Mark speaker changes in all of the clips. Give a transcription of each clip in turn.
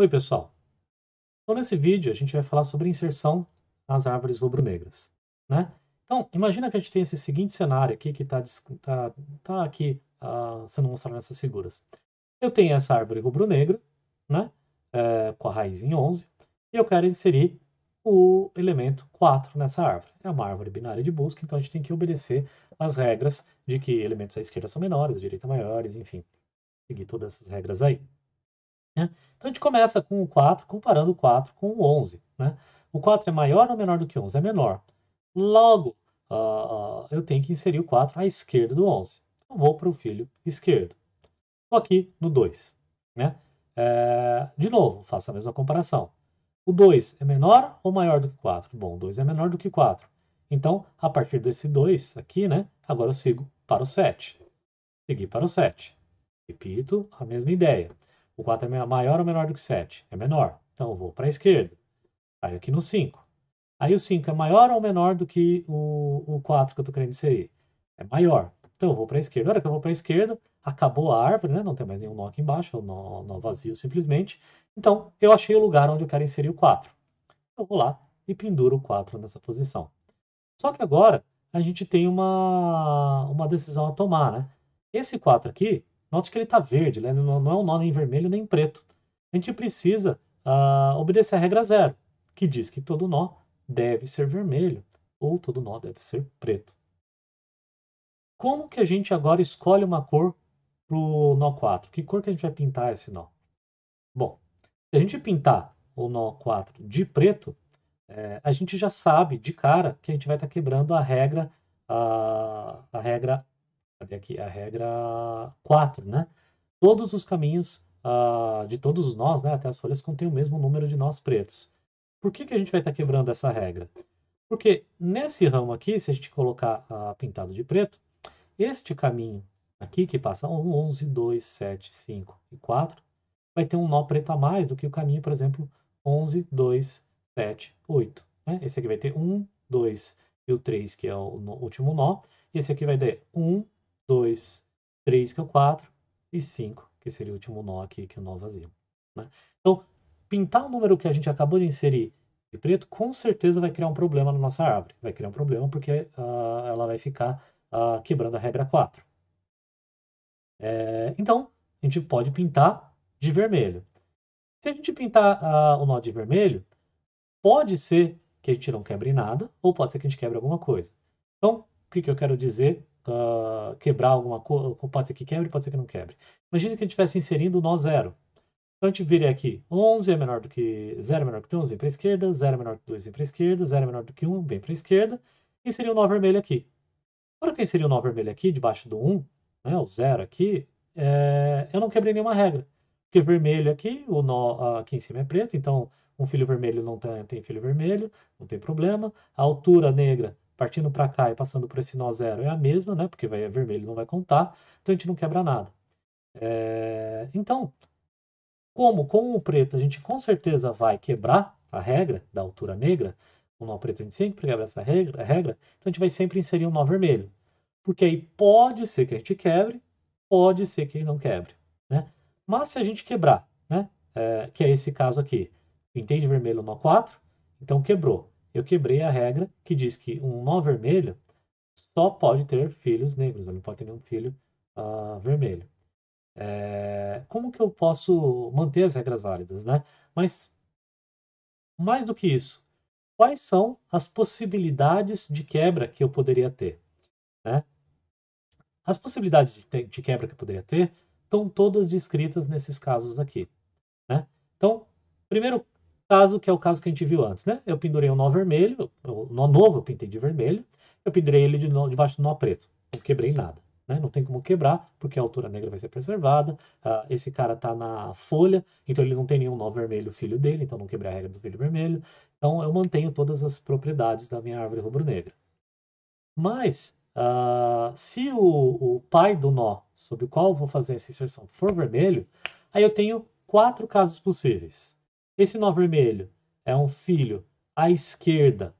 Speaker 1: Oi, pessoal! Então, nesse vídeo, a gente vai falar sobre inserção nas árvores rubro-negras, né? Então, imagina que a gente tem esse seguinte cenário aqui, que está tá, tá aqui uh, sendo mostrado nessas figuras. Eu tenho essa árvore rubro-negra, né? É, com a raiz em 11, e eu quero inserir o elemento 4 nessa árvore. É uma árvore binária de busca, então a gente tem que obedecer as regras de que elementos à esquerda são menores, à direita maiores, enfim, seguir todas essas regras aí. Né? Então a gente começa com o 4, comparando o 4 com o 11. Né? O 4 é maior ou menor do que 11? É menor. Logo, uh, eu tenho que inserir o 4 à esquerda do 11. Então vou para o filho esquerdo. Estou aqui no 2. Né? É, de novo, faço a mesma comparação. O 2 é menor ou maior do que 4? Bom, o 2 é menor do que 4. Então, a partir desse 2 aqui, né? Agora eu sigo para o 7. Segui para o 7. Repito a mesma ideia. O 4 é maior ou menor do que 7? É menor. Então eu vou para a esquerda. aí aqui no 5. Aí o 5 é maior ou menor do que o, o 4 que eu estou querendo inserir? É maior. Então eu vou para a esquerda. Na hora que eu vou para a esquerda, acabou a árvore, né? não tem mais nenhum nó aqui embaixo, é um nó, nó vazio simplesmente. Então eu achei o lugar onde eu quero inserir o 4. Eu vou lá e penduro o 4 nessa posição. Só que agora a gente tem uma, uma decisão a tomar. Né? Esse 4 aqui Note que ele está verde, né? não é um nó nem vermelho nem preto. A gente precisa uh, obedecer a regra zero, que diz que todo nó deve ser vermelho ou todo nó deve ser preto. Como que a gente agora escolhe uma cor para o nó 4? Que cor que a gente vai pintar esse nó? Bom, se a gente pintar o nó 4 de preto, é, a gente já sabe de cara que a gente vai estar tá quebrando a regra, a, ah, a regra cadê aqui? A regra 4, né? Todos os caminhos uh, de todos os nós, né, até as folhas, contêm o mesmo número de nós pretos. Por que, que a gente vai estar tá quebrando essa regra? Porque nesse ramo aqui, se a gente colocar uh, pintado de preto, este caminho aqui, que passa 1, 11, 2, 7, 5 e 4, vai ter um nó preto a mais do que o caminho, por exemplo, 11, 2, 7, 8. Né? Esse aqui vai ter 1, 2 e o 3, que é o, o último nó. Esse aqui vai ter 1, 2, 3, que é o 4, e 5, que seria o último nó aqui, que é o nó vazio. Né? Então, pintar o número que a gente acabou de inserir de preto, com certeza vai criar um problema na nossa árvore. Vai criar um problema porque uh, ela vai ficar uh, quebrando a regra 4. É, então, a gente pode pintar de vermelho. Se a gente pintar uh, o nó de vermelho, pode ser que a gente não quebre nada, ou pode ser que a gente quebre alguma coisa. Então, o que, que eu quero dizer uh, quebrar alguma coisa, pode ser que quebre, pode ser que não quebre. Imagina que a gente estivesse inserindo o nó zero. Então a gente viria aqui, 11 é menor do que 0 é menor que 11, vem para a esquerda, 0 é menor que 2, vem para a esquerda, 0 é menor do que 1, vem para a esquerda, é e é seria o nó vermelho aqui. Agora que eu inseri o nó vermelho aqui, debaixo do 1, né, o zero aqui, é, eu não quebrei nenhuma regra. Porque vermelho aqui, o nó aqui em cima é preto, então um filho vermelho não tem, tem filho vermelho, não tem problema. A altura negra partindo para cá e passando por esse nó zero é a mesma, né? Porque vai é vermelho, não vai contar, então a gente não quebra nada. É... Então, como com o preto a gente com certeza vai quebrar a regra da altura negra, o nó preto a gente sempre quebra essa regra, a regra, então a gente vai sempre inserir um nó vermelho. Porque aí pode ser que a gente quebre, pode ser que ele não quebre, né? Mas se a gente quebrar, né? É, que é esse caso aqui, entende vermelho nó 4, então quebrou eu quebrei a regra que diz que um nó vermelho só pode ter filhos negros, não pode ter nenhum filho uh, vermelho. É, como que eu posso manter as regras válidas, né? Mas, mais do que isso, quais são as possibilidades de quebra que eu poderia ter? Né? As possibilidades de, de, quebra que eu poderia ter estão todas descritas nesses casos aqui. Né? Então, primeiro caso, que é o caso que a gente viu antes, né? Eu pendurei um nó vermelho, o nó novo eu pintei de vermelho, eu pendurei ele de nó, debaixo do nó preto. Não quebrei nada, né? Não tem como quebrar, porque a altura negra vai ser preservada, uh, esse cara tá na folha, então ele não tem nenhum nó vermelho filho dele, então não quebrei a regra do filho vermelho. Então eu mantenho todas as propriedades da minha árvore rubro-negra. Mas, uh, se o, o pai do nó sobre o qual eu vou fazer essa inserção for vermelho, aí eu tenho quatro casos possíveis. Esse nó vermelho é um filho à esquerda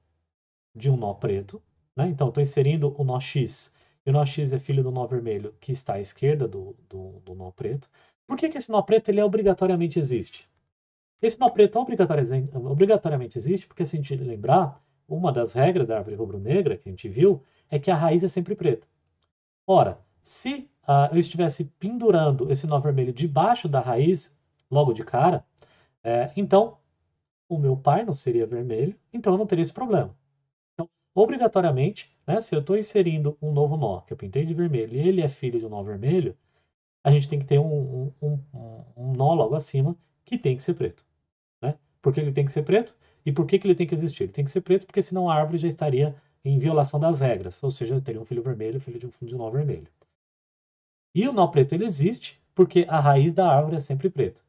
Speaker 1: de um nó preto, né? Então, estou inserindo o nó X. E o nó X é filho do nó vermelho, que está à esquerda do, do, do nó preto. Por que, que esse nó preto ele obrigatoriamente existe? Esse nó preto obrigatoriamente existe, porque se a gente lembrar, uma das regras da árvore rubro-negra que a gente viu é que a raiz é sempre preta. Ora, se ah, eu estivesse pendurando esse nó vermelho debaixo da raiz, logo de cara, é, então, o meu pai não seria vermelho, então eu não teria esse problema. Então, obrigatoriamente, né, se eu estou inserindo um novo nó que eu pintei de vermelho e ele é filho de um nó vermelho, a gente tem que ter um, um, um, um nó logo acima que tem que ser preto. Né? Por que ele tem que ser preto? E por que, que ele tem que existir? Ele tem que ser preto porque senão a árvore já estaria em violação das regras, ou seja, teria um filho vermelho, filho de um, fundo de nó vermelho. E o nó preto ele existe porque a raiz da árvore é sempre preta.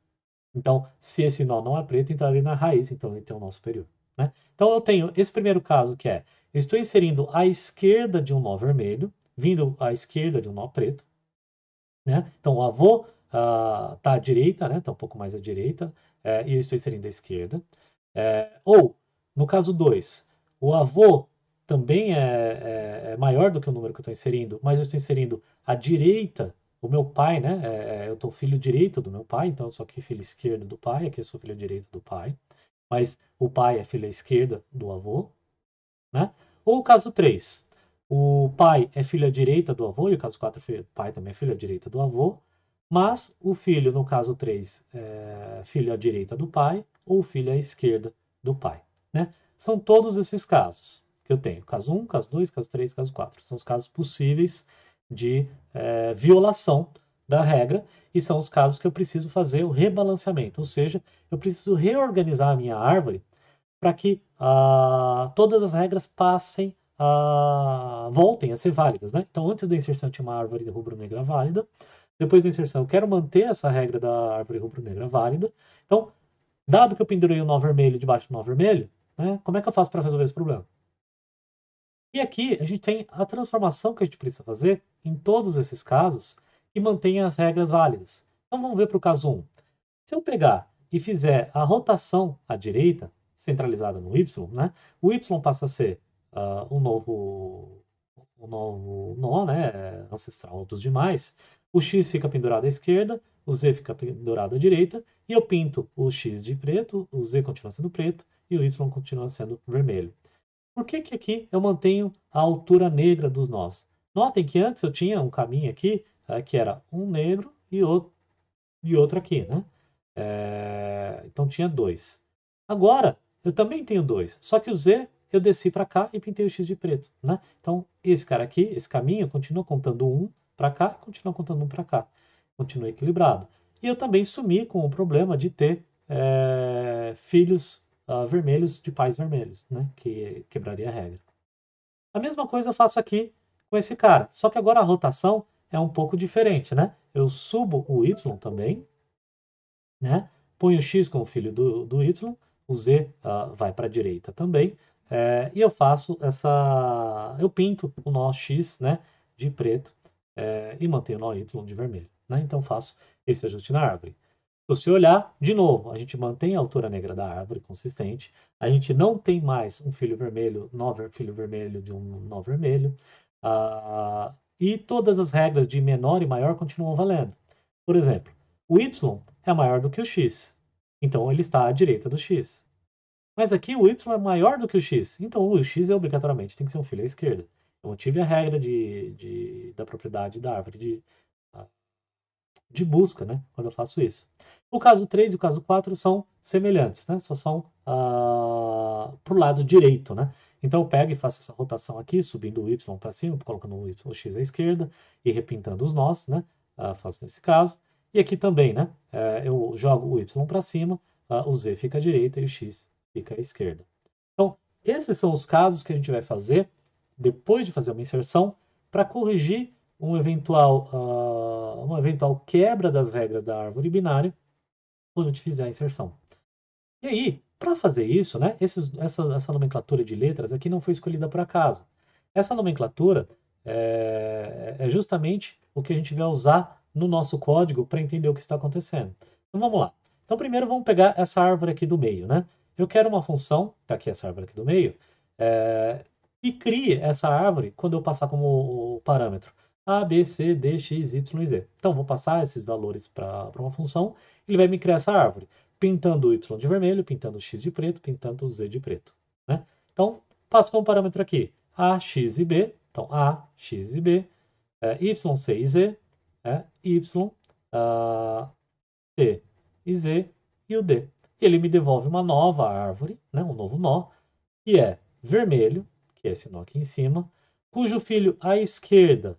Speaker 1: Então, se esse nó não é preto, então ele na raiz, então ele tem um nó superior. Né? Então, eu tenho esse primeiro caso que é, estou inserindo à esquerda de um nó vermelho, vindo à esquerda de um nó preto. Né? Então, o avô está ah, uh, à direita, está né? Tá um pouco mais à direita, é, e eu estou inserindo à esquerda. É, ou, no caso 2, o avô também é, é, é, maior do que o número que eu estou inserindo, mas eu estou inserindo à direita o meu pai, né? É, é, eu tô filho direito do meu pai, então eu sou aqui filho esquerdo do pai, aqui eu sou filho direito do pai. Mas o pai é filho à esquerda do avô, né? Ou o caso 3, o pai é filho à direita do avô, e o caso 4, é o pai também é filho à direita do avô, mas o filho, no caso 3, é filho à direita do pai ou filho à esquerda do pai, né? São todos esses casos que eu tenho, caso 1, caso 2, caso 3, caso 4. São os casos possíveis de é, violação da regra, e são os casos que eu preciso fazer o rebalanceamento, ou seja, eu preciso reorganizar a minha árvore para que ah, todas as regras passem a, ah, voltem a ser válidas. Né? Então, antes da inserção tinha uma árvore rubro-negra válida, depois da inserção eu quero manter essa regra da árvore rubro-negra válida. Então, dado que eu pendurei o nó vermelho debaixo do nó vermelho, né, como é que eu faço para resolver esse problema? E aqui a gente tem a transformação que a gente precisa fazer em todos esses casos e mantém as regras válidas. Então vamos ver para o caso 1. Se eu pegar e fizer a rotação à direita, centralizada no y, né, o y passa a ser uh, ah, um novo um novo nó, né, ancestral dos demais, o x fica pendurado à esquerda, o z fica pendurado à direita, e eu pinto o x de preto, o z continua sendo preto e o y continua sendo vermelho. Por que, que aqui eu mantenho a altura negra dos nós? Notem que antes eu tinha um caminho aqui, é, que era um negro e outro, e outro aqui, né? É, então tinha dois. Agora, eu também tenho dois, só que o Z eu desci para cá e pintei o X de preto, né? Então, esse cara aqui, esse caminho, continua contando um para cá e continua contando um para cá. Continua equilibrado. E eu também sumi com o problema de ter é, filhos uh, vermelhos de pais vermelhos, né? Que quebraria a regra. A mesma coisa eu faço aqui com esse cara, só que agora a rotação é um pouco diferente, né? Eu subo o y também, né? Ponho o x como filho do, do y, o z uh, vai para a direita também, é, e eu faço essa... eu pinto o nó x, né? De preto é, e mantenho o nó y de vermelho, né? Então faço esse ajuste na árvore. Se você olhar, de novo, a gente mantém a altura negra da árvore consistente, a gente não tem mais um filho vermelho, nó filho vermelho de um nó vermelho, uh, e todas as regras de menor e maior continuam valendo. Por exemplo, o y é maior do que o x, então ele está à direita do x. Mas aqui o y é maior do que o x, então o x é obrigatoriamente tem que ser um filho à esquerda. Então eu tive a regra de, de, da propriedade da árvore de, de busca, né? Quando eu faço isso. O caso 3 e o caso 4 são semelhantes, né? Só são ah, para o lado direito, né? Então eu pego e faço essa rotação aqui, subindo o y para cima, colocando o, y, o x à esquerda e repintando os nós, né? Ah, faço nesse caso. E aqui também, né? Eh, eu jogo o y para cima, ah, o z fica à direita e o x fica à esquerda. Então, esses são os casos que a gente vai fazer depois de fazer uma inserção para corrigir um eventual, uh, uma eventual quebra das regras da árvore binária quando te fizer a inserção. E aí, para fazer isso, né, esses, essa, essa nomenclatura de letras aqui não foi escolhida por acaso. Essa nomenclatura é, é justamente o que a gente vai usar no nosso código para entender o que está acontecendo. Então vamos lá. Então primeiro vamos pegar essa árvore aqui do meio, né? Eu quero uma função, tá aqui essa árvore aqui do meio, é, que crie essa árvore quando eu passar como parâmetro a, B, C, D, X, Y e Z. Então, vou passar esses valores para uma função, ele vai me criar essa árvore, pintando o Y de vermelho, pintando o X de preto, pintando o Z de preto. Né? Então, passo como parâmetro aqui A, X e B. Então, A, X e B, é, Y, C e Z, é, Y, ah, C e Z e o D. E ele me devolve uma nova árvore, né, um novo nó, que é vermelho, que é esse nó aqui em cima, cujo filho à esquerda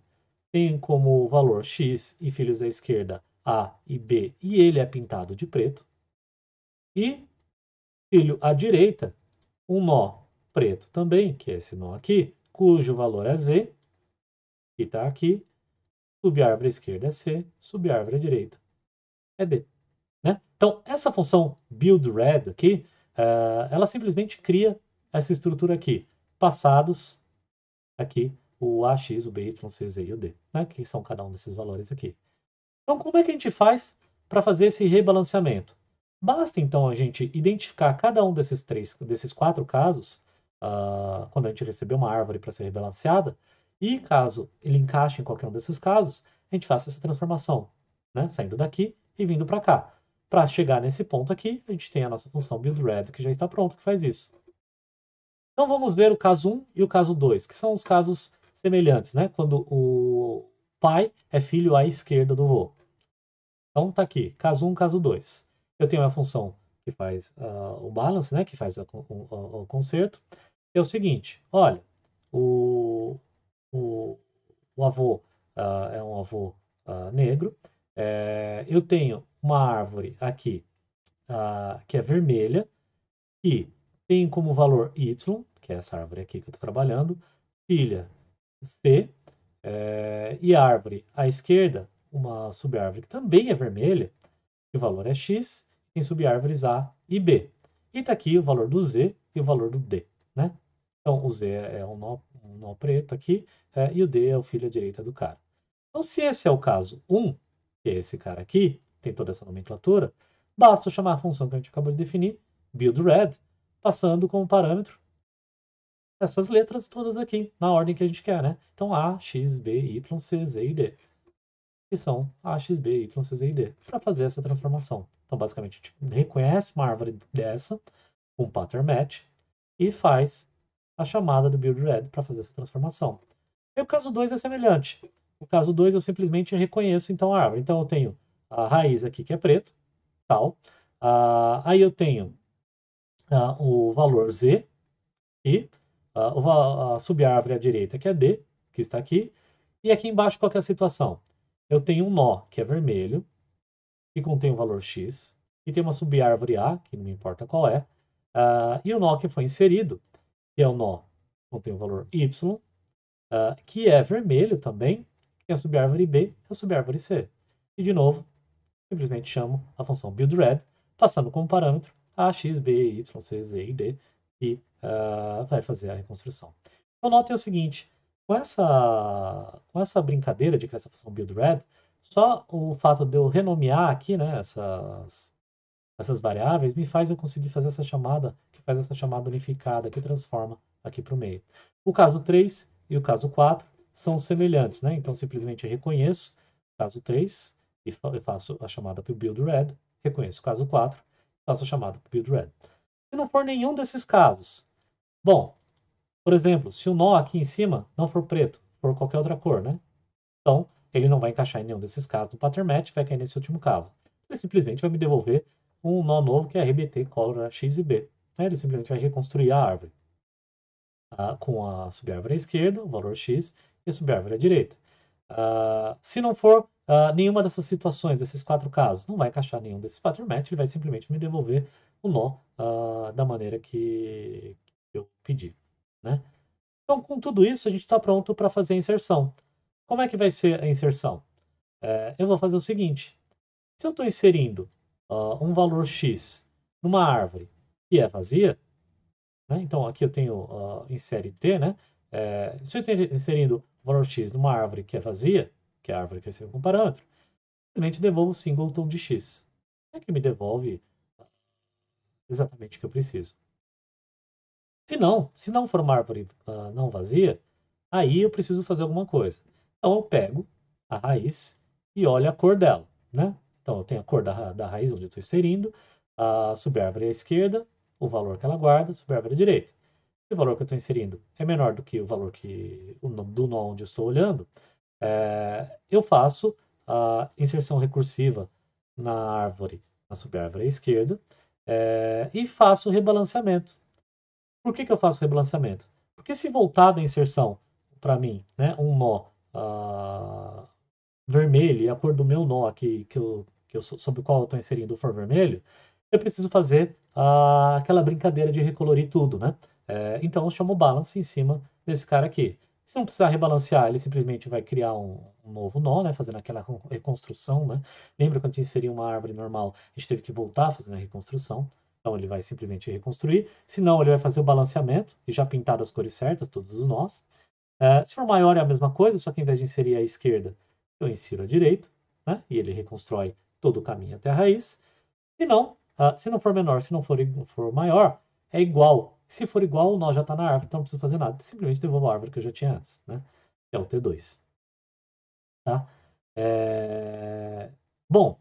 Speaker 1: tem como valor x e filhos à esquerda a e b, e ele é pintado de preto. E filho à direita, um nó preto também, que é esse nó aqui, cujo valor é z, que está aqui, subárvore esquerda é c, subárvore direita é d Né? Então, essa função buildRed aqui, eh, ela simplesmente cria essa estrutura aqui, passados aqui o AX, o BY, o CZ e o D, né? que são cada um desses valores aqui. Então, como é que a gente faz para fazer esse rebalanceamento? Basta, então, a gente identificar cada um desses, três, desses quatro casos, uh, quando a gente receber uma árvore para ser rebalanceada, e caso ele encaixe em qualquer um desses casos, a gente faça essa transformação, né? saindo daqui e vindo para cá. Para chegar nesse ponto aqui, a gente tem a nossa função buildRed, que já está pronta, que faz isso. Então, vamos ver o caso 1 e o caso 2, que são os casos semelhantes, né? Quando o pai é filho à esquerda do vô. Então tá aqui, caso 1, um, caso 2. Eu tenho a função que faz uh, o balance, né? Que faz o, o, o conserto. É o seguinte, olha, o, o, o avô uh, é um avô uh, negro. É, eu tenho uma árvore aqui que é vermelha, e tem como valor y, que é essa árvore aqui que eu estou trabalhando, filha C é, e a árvore à esquerda, uma subárvore que também é vermelha, que o valor é X, tem subárvores A e B. E está aqui o valor do Z e o valor do D, né? Então, o Z é um nó, um nó preto aqui, é, e o D é o filho à direita do cara. Então, se esse é o caso 1, que é esse cara aqui, tem toda essa nomenclatura, basta chamar a função que a gente acabou de definir, buildRed, passando como parâmetro essas letras todas aqui, na ordem que a gente quer, né? Então A, X, B, Y, C, Z e D. Que são A, X, B, Y, C, Z e D, para fazer essa transformação. Então, basicamente, a gente reconhece uma árvore dessa, um pattern match, e faz a chamada do build red para fazer essa transformação. E o caso 2 é semelhante. O caso 2 eu simplesmente reconheço então a árvore. Então eu tenho a raiz aqui que é preto, tal. Ah, aí eu tenho ah, o valor z e ah, ah, a, a subárvore à direita, que é D, que está aqui. E aqui embaixo, qual é a situação? Eu tenho um nó, que é vermelho, que contém o valor x, e tem uma subárvore A, que não me importa qual é, uh, e o nó que foi inserido, que é o nó que contém o valor y, uh, que é vermelho também, que é a subárvore B e é a subárvore C. E, de novo, simplesmente chamo a função buildRed, passando como parâmetro a, x, b, y, c, z e d, e ah, vai fazer a reconstrução. Então notem o seguinte, com essa, com essa brincadeira de criar essa função buildRed, só o fato de eu renomear aqui né, essas, essas variáveis me faz eu conseguir fazer essa chamada, que faz essa chamada unificada, que transforma aqui para o meio. O caso 3 e o caso 4 são semelhantes, né? Então, simplesmente eu reconheço o caso 3 e faço a chamada para o buildRed, reconheço o caso 4 faço a chamada para o buildRed. Se não for nenhum desses casos, Bom, por exemplo, se o nó aqui em cima não for preto, for qualquer outra cor, né? Então, ele não vai encaixar em nenhum desses casos do pattern match, vai cair nesse último caso. Ele simplesmente vai me devolver um nó novo que é RBT color X e B. Né? Ele simplesmente vai reconstruir a árvore ah, com a subárvore à esquerda, o valor X, e a subárvore à direita. Ah, se não for ah, nenhuma dessas situações, desses quatro casos, não vai encaixar nenhum desses pattern match, ele vai simplesmente me devolver o nó da maneira que, eu pedi, né? Então, com tudo isso, a gente está pronto para fazer a inserção. Como é que vai ser a inserção? É, eu vou fazer o seguinte. Se eu estou inserindo uh, um valor x numa árvore que é vazia, né? então aqui eu tenho uh, insere t, né? É, se eu estou inserindo o valor x numa árvore que é vazia, que é a árvore que é recebeu como parâmetro, simplesmente devolvo o singleton de x, é que me devolve exatamente o que eu preciso. Se não, se não for uma árvore uh, não vazia, aí eu preciso fazer alguma coisa. Então eu pego a raiz e olho a cor dela, né? Então eu tenho a cor da, da raiz onde eu estou inserindo, a subárvore à esquerda, o valor que ela guarda, subárvore à direita. Se o valor que eu estou inserindo é menor do que o valor que o, do nó onde eu estou olhando, é, eu faço a inserção recursiva na árvore, na subárvore à esquerda, é, e faço o rebalanceamento. Por que, que eu faço rebalanceamento? Porque se voltar da inserção para mim, né, um nó uh, vermelho, a cor do meu nó aqui, que eu, que eu, sobre o qual eu estou inserindo for vermelho, eu preciso fazer uh, aquela brincadeira de recolorir tudo, né? É, então eu chamo balance em cima desse cara aqui. Se não precisar rebalancear, ele simplesmente vai criar um, um novo nó, né? Fazendo aquela reconstrução, né? Lembra quando a gente inseria uma árvore normal, a gente teve que voltar fazendo a reconstrução. Então ele vai simplesmente reconstruir. Se não, ele vai fazer o balanceamento e já pintar as cores certas, todos os nós. Uh, se for maior é a mesma coisa, só que ao invés de inserir a esquerda, eu insiro a direita, né? E ele reconstrói todo o caminho até a raiz. Se não, uh, se não for menor, se não for, for maior, é igual. Se for igual, o nó já está na árvore, então não preciso fazer nada. Simplesmente devolvo a árvore que eu já tinha antes, né? Que é o T2. Tá? É... Bom,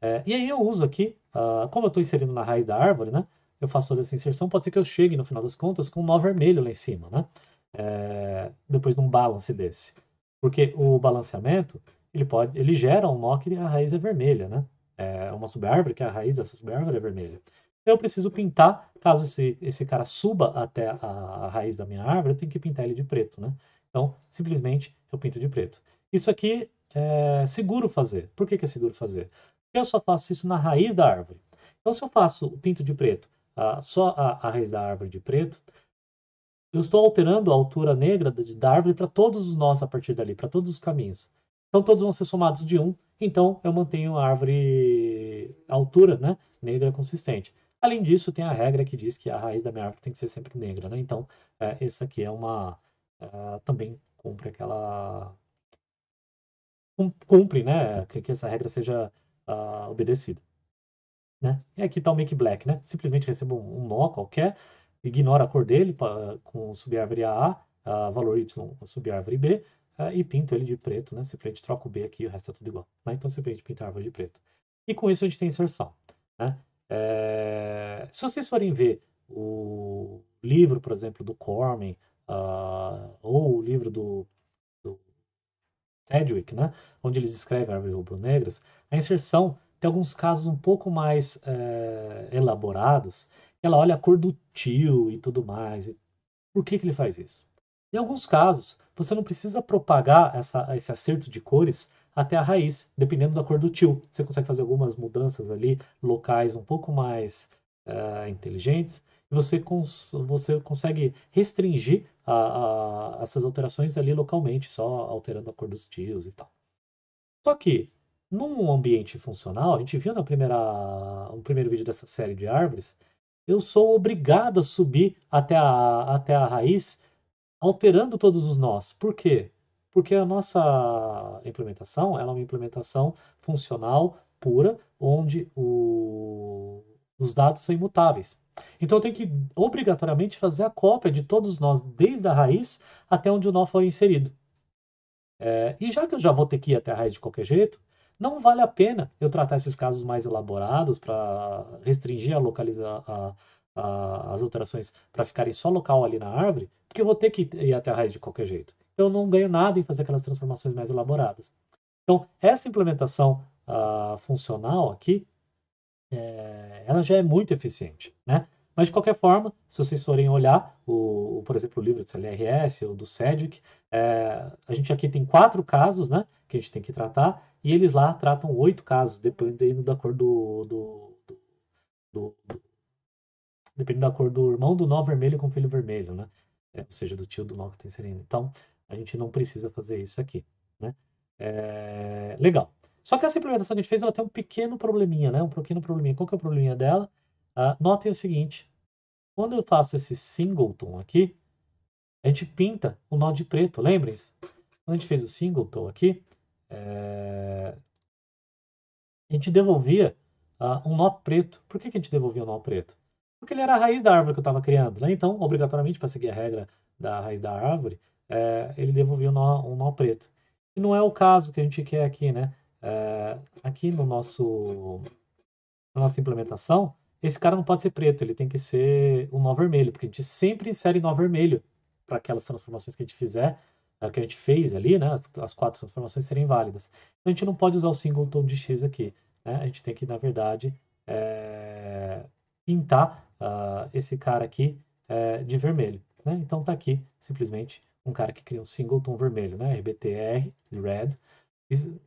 Speaker 1: é... e aí eu uso aqui Uh, como eu estou inserindo na raiz da árvore, né? Eu faço toda essa inserção, pode ser que eu chegue, no final das contas, com um nó vermelho lá em cima, né? É, depois de um balance desse. Porque o balanceamento, ele pode, ele gera um nó que a raiz é vermelha, né? É uma subárvore, que a raiz dessa subárvore é vermelha. Eu preciso pintar, caso esse, esse cara suba até a, a raiz da minha árvore, eu tenho que pintar ele de preto, né? Então, simplesmente, eu pinto de preto. Isso aqui é seguro fazer. Por que, que é seguro fazer? Eu só faço isso na raiz da árvore. Então, se eu faço o pinto de preto só a, a, raiz da árvore de preto, eu estou alterando a altura negra da árvore para todos os nós a partir dali, para todos os caminhos. Então, todos vão ser somados de um, então eu mantenho a árvore a altura né, negra consistente. Além disso, tem a regra que diz que a raiz da minha árvore tem que ser sempre negra, né? Então, é, aqui é uma... É, também cumpre aquela... cumpre, né? Que, que essa regra seja uh, obedecido. Né? É e aqui está o make black, né? Simplesmente recebo um, um nó qualquer, ignora a cor dele pra, com subárvore A, uh, valor Y com subárvore B, uh, e pinto ele de preto, né? Simplesmente troco o B aqui, o resto é tudo igual. Né? Então simplesmente pinto a árvore de preto. E com isso a gente tem inserção. Né? É... Se vocês forem ver o livro, por exemplo, do Cormen, uh, ah, ou o livro do Sedgwick, né, onde eles escrevem Árvores Rubro-Negras, a inserção tem alguns casos um pouco mais é, elaborados. Ela olha a cor do tio e tudo mais. E por que, que ele faz isso? Em alguns casos, você não precisa propagar essa, esse acerto de cores até a raiz, dependendo da cor do tio. Você consegue fazer algumas mudanças ali, locais um pouco mais eh, inteligentes você, cons você consegue restringir a, a, essas alterações ali localmente, só alterando a cor dos tios e tal. Só que, num ambiente funcional, a gente viu na primeira, no primeiro vídeo dessa série de árvores, eu sou obrigado a subir até a, até a raiz, alterando todos os nós. Por quê? Porque a nossa implementação ela é uma implementação funcional pura, onde o, os dados são imutáveis. Então eu tenho que obrigatoriamente fazer a cópia de todos nós, desde a raiz até onde o nó for inserido. É, e já que eu já vou ter que ir até a raiz de qualquer jeito, não vale a pena eu tratar esses casos mais elaborados para restringir a localizar a, a, as alterações para ficarem só local ali na árvore, porque eu vou ter que ir até a raiz de qualquer jeito. Eu não ganho nada em fazer aquelas transformações mais elaboradas. Então, essa implementação uh, funcional aqui é, ela já é muito eficiente, né? Mas, de qualquer forma, se vocês forem olhar, o, por exemplo, o livro do CLRS ou do Cedric, é, a gente aqui tem quatro casos, né? Que a gente tem que tratar, e eles lá tratam oito casos, dependendo da cor do, do, do, do dependendo da cor do irmão do nó vermelho com filho vermelho, né? É, ou seja, do tio do nó que tem sereno. Então, a gente não precisa fazer isso aqui, né? É, legal. Só que essa implementação que a gente fez, ela tem um pequeno probleminha, né? Um pequeno probleminha. Qual que é o probleminha dela? Ah, notem o seguinte. Quando eu faço esse singleton aqui, a gente pinta o nó de preto, lembrem-se? Quando a gente fez o singleton aqui, é... a gente devolvia ah, um nó preto. Por que, que a gente devolvia o um nó preto? Porque ele era a raiz da árvore que eu estava criando, né? Então, obrigatoriamente, para seguir a regra da raiz da árvore, é... ele devolvia um nó, um nó preto. E não é o caso que a gente quer aqui, né? Ah, aqui no nosso, na nossa implementação, esse cara não pode ser preto, ele tem que ser um nó vermelho, porque a gente sempre insere nó vermelho para aquelas transformações que a gente fizer, ah, que a gente fez ali, né, as, as quatro transformações serem válidas. Então, a gente não pode usar o singleton de x aqui, né, a gente tem que, na verdade, é, pintar uh, esse cara aqui é, de vermelho. Né? Então, está aqui, simplesmente, um cara que cria um singleton vermelho, né, rbtr, red,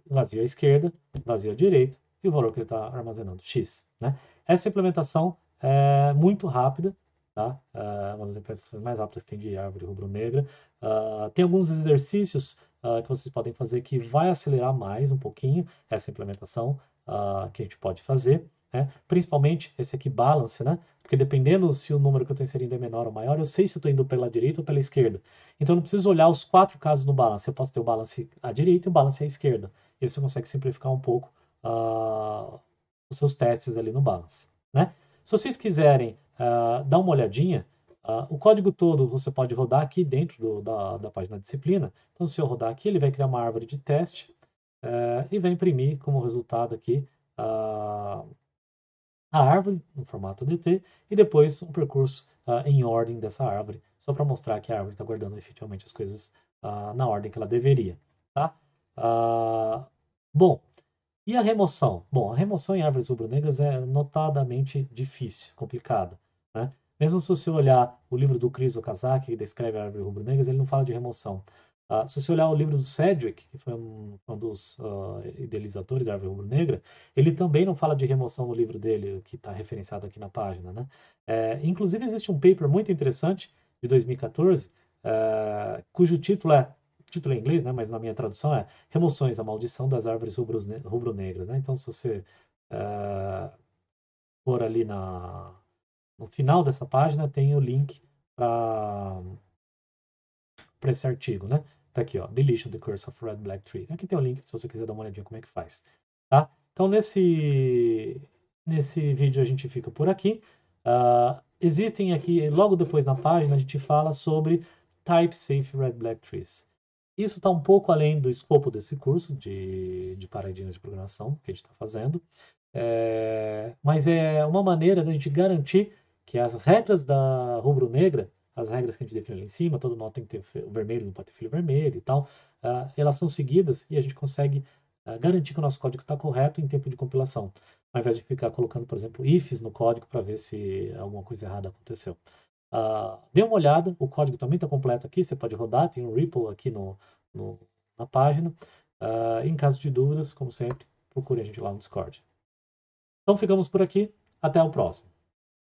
Speaker 1: vazio à esquerda, vazio à direita, e o valor que ele está armazenando, x. Né? Essa implementação é muito rápida, tá? É uma das implementações mais rápidas que tem de árvore rubro-negra. Uh, tem alguns exercícios uh, que vocês podem fazer que vai acelerar mais um pouquinho essa implementação uh, que a gente pode fazer. Né? Principalmente esse aqui, balance, né? Porque dependendo se o número que eu estou inserindo é menor ou maior, eu sei se eu estou indo pela direita ou pela esquerda. Então, eu não preciso olhar os quatro casos no balance. Eu posso ter o balance à direita e o balance à esquerda. E você consegue simplificar um pouco uh, os seus testes ali no balance, né? Se vocês quiserem uh, dar uma olhadinha, uh, o código todo você pode rodar aqui dentro do, da, da página disciplina. Então, se eu rodar aqui, ele vai criar uma árvore de teste eh, e vai imprimir como resultado aqui a árvore, no formato DT, e depois um percurso uh, em ordem dessa árvore, só para mostrar que a árvore está guardando efetivamente as coisas uh, na ordem que ela deveria. Tá? Uh, bom, e a remoção? Bom, a remoção em árvores rubro-negras é notadamente difícil, complicada. Né? Mesmo se você olhar o livro do Cris Okazaki, que descreve a árvore rubro-negras, ele não fala de remoção. Ah, se você olhar o livro do Sedgwick, que foi um, um dos uh, idealizadores da árvore rubro-negra, ele também não fala de remoção no livro dele, que está referenciado aqui na página. Né? É, inclusive, existe um paper muito interessante, de 2014, é, cujo título é título em inglês, né, mas na minha tradução é Remoções, a Maldição das Árvores Rubro-Negras. Né? Então, se você é, for ali na, no final dessa página, tem o link para esse artigo. Né? Tá aqui, ó, Deletion the Curse of Red Black Tree. Aqui tem o um link se você quiser dar uma olhadinha como é que faz, tá? Então, nesse, nesse vídeo a gente fica por aqui. Uh, existem aqui, logo depois na página, a gente fala sobre Type Safe Red Black Trees. Isso está um pouco além do escopo desse curso de, de paradigmas de programação que a gente está fazendo, é, mas é uma maneira da gente garantir que as regras da rubro-negra as regras que a gente definiu ali em cima, todo nota tem que ter o vermelho, não pode ter filho vermelho e tal. Uh, ah, elas são seguidas e a gente consegue uh, garantir que o nosso código está correto em tempo de compilação, ao invés de ficar colocando, por exemplo, ifs no código para ver se alguma coisa errada aconteceu. Uh, dê uma olhada, o código também está completo aqui, você pode rodar, tem um Ripple aqui no, no na página. Uh, em caso de dúvidas, como sempre, procure a gente lá no Discord. Então ficamos por aqui, até o próximo.